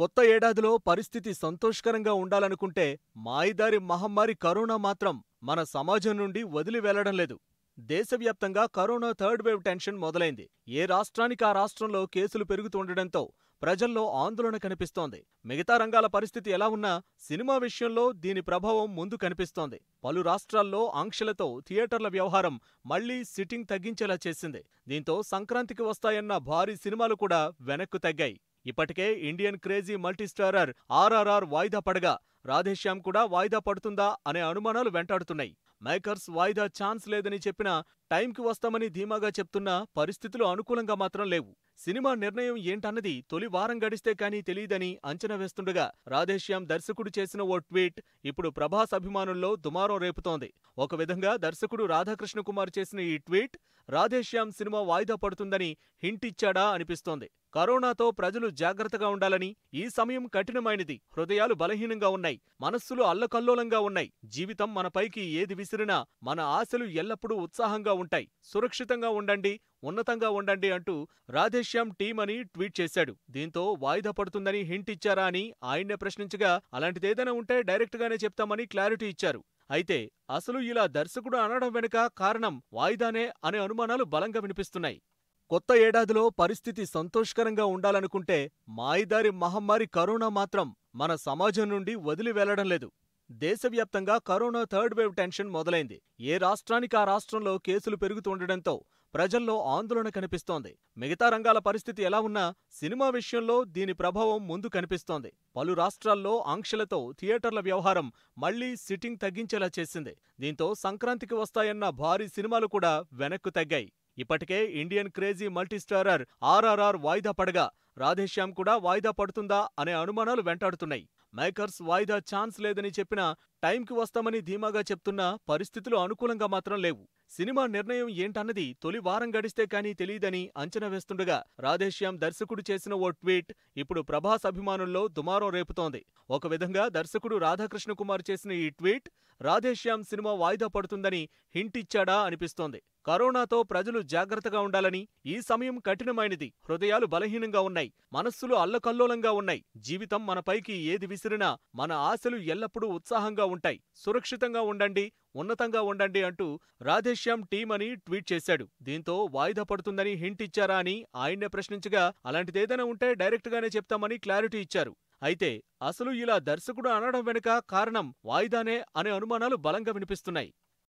కొత్త ఏడాదిలో పరిస్థితి సంతోషకరంగా ఉండాలనుకుంటే మాయదారి మహమ్మారి కరోనా మాత్రం మన సమాజం నుండి వదిలి వెళ్లడం లేదు దేశవ్యాప్తంగా కరోనా థర్డ్ వేవ్ టెన్షన్ మొదలైంది ఏ రాష్ట్రానికి ఆ రాష్ట్రంలో కేసులు పెరుగుతుండటంతో ప్రజల్లో ఆందోళన కనిపిస్తోంది మిగతా రంగాల పరిస్థితి ఎలా ఉన్నా సినిమా విషయంలో దీని ప్రభావం ముందు కనిపిస్తోంది పలు రాష్ట్రాల్లో ఆంక్షలతో థియేటర్ల వ్యవహారం మళ్లీ సిట్టింగ్ తగ్గించేలా చేసింది దీంతో సంక్రాంతికి వస్తాయన్న భారీ సినిమాలు కూడా వెనక్కు తగ్గాయి ఇప్పటికే ఇండియన్ క్రేజీ మల్టీస్టారర్ ఆర్ఆర్ఆర్ వాయిదా పడగా రాధేశ్యామ్ కూడా వాయిదా పడుతుందా అనే అనుమానాలు వెంటాడుతున్నాయి మేకర్స్ వాయిదా ఛాన్స్ లేదని చెప్పినా టైంకి వస్తామని ధీమాగా చెప్తున్నా పరిస్థితులు అనుకూలంగా మాత్రం లేవు సినిమా నిర్ణయం ఏంటన్నది తొలి వారం గడిస్తే కానీ తెలియదని అంచనా వేస్తుండగా రాధేశ్యామ్ దర్శకుడు చేసిన ఓ ట్వీట్ ఇప్పుడు ప్రభాస్ అభిమానుల్లో దుమారం రేపుతోంది ఒక విధంగా దర్శకుడు రాధాకృష్ణ కుమార్ చేసిన ఈ ట్వీట్ రాధేశ్యామ్ సినిమా వాయిదా పడుతుందని హింట్ ఇచ్చాడా అనిపిస్తోంది కరోనాతో ప్రజలు జాగ్రత్తగా ఉండాలని ఈ సమయం కఠినమైనది హృదయాలు బలహీనంగా ఉన్నాయి మనస్సులు అల్లకల్లోలంగా ఉన్నాయి జీవితం మనపైకి ఏది విసిరినా మన ఆశలు ఎల్లప్పుడూ ఉత్సాహంగా ఉంటాయి సురక్షితంగా ఉండండి ఉన్నతంగా ఉండండి అంటూ రాధేశ్యామ్ టీమ్ అని ట్వీట్ చేశాడు దీంతో వాయిదా పడుతుందని హింట్ ఇచ్చారా అని ఆయన్నే ప్రశ్నించగా అలాంటిదేదైనా ఉంటే డైరెక్ట్గానే చెప్తామని క్లారిటీ ఇచ్చారు అయితే అసలు ఇలా దర్శకుడు అనడం వెనుక కారణం వాయిదానే అనే అనుమానాలు బలంగా వినిపిస్తున్నాయి కొత్త ఏడాదిలో పరిస్థితి సంతోషకరంగా ఉండాలనుకుంటే మాయదారి మహమ్మారి కరోనా మాత్రం మన సమాజం నుండి వదిలి వెళ్లడం లేదు దేశవ్యాప్తంగా కరోనా థర్డ్ వేవ్ టెన్షన్ మొదలైంది ఏ రాష్ట్రానికి ఆ రాష్ట్రంలో కేసులు పెరుగుతుండటంతో ప్రజల్లో ఆందోళన కనిపిస్తోంది మిగతా రంగాల పరిస్థితి ఎలా ఉన్నా సినిమా విషయంలో దీని ప్రభావం ముందు కనిపిస్తోంది పలు రాష్ట్రాల్లో ఆంక్షలతో థియేటర్ల వ్యవహారం మళ్లీ సిట్టింగ్ తగ్గించేలా చేసింది దీంతో సంక్రాంతికి వస్తాయన్న భారీ సినిమాలు కూడా వెనక్కు తగ్గాయి ఇప్పటికే ఇండియన్ క్రేజీ మల్టీస్టారర్ ఆర్ఆర్ఆర్ వాయిదా పడగా రాధేశ్యామ్ కూడా వాయిదా పడుతుందా అనే అనుమానాలు వెంటాడుతున్నాయి మేకర్స్ వాయిదా ఛాన్స్ లేదని చెప్పినా టైంకి వస్తామని ధీమాగా చెప్తున్నా పరిస్థితులు అనుకూలంగా మాత్రం లేవు సినిమా నిర్ణయం ఏంటన్నది తొలి వారం గడిస్తే కానీ తెలియదని అంచనా వేస్తుండగా రాధేశ్యామ్ దర్శకుడు చేసిన ఓ ట్వీట్ ఇప్పుడు ప్రభాస్ అభిమానుల్లో దుమారం రేపుతోంది ఒక విధంగా దర్శకుడు రాధాకృష్ణ కుమార్ చేసిన ఈ ట్వీట్ రాధేశ్యామ్ సినిమా వాయిదా పడుతుందని హింట్ ఇచ్చాడా అనిపిస్తోంది కరోనాతో ప్రజలు జాగ్రత్తగా ఉండాలని ఈ సమయం కఠినమైనది హృదయాలు బలహీనంగా ఉన్నాయి మనస్సులు అల్లకల్లోలంగా ఉన్నాయి జీవితం మనపైకి ఏది విసిరినా మన ఆశలు ఎల్లప్పుడూ ఉత్సాహంగా ఉంటాయి సురక్షితంగా ఉండండి ఉన్నతంగా ఉండండి అంటూ రాధేశ్యామ్ టీమ్ అని ట్వీట్ చేశాడు దీంతో వాయిదా పడుతుందని హింట్ ఇచ్చారా అని ఆయన్నే ప్రశ్నించగా అలాంటిదేదైనా ఉంటే డైరెక్ట్గానే చెప్తామని క్లారిటీ ఇచ్చారు అయితే అసలు ఇలా దర్శకుడు అనడం వెనుక కారణం వాయిదానే అనే అనుమానాలు బలంగా వినిపిస్తున్నాయి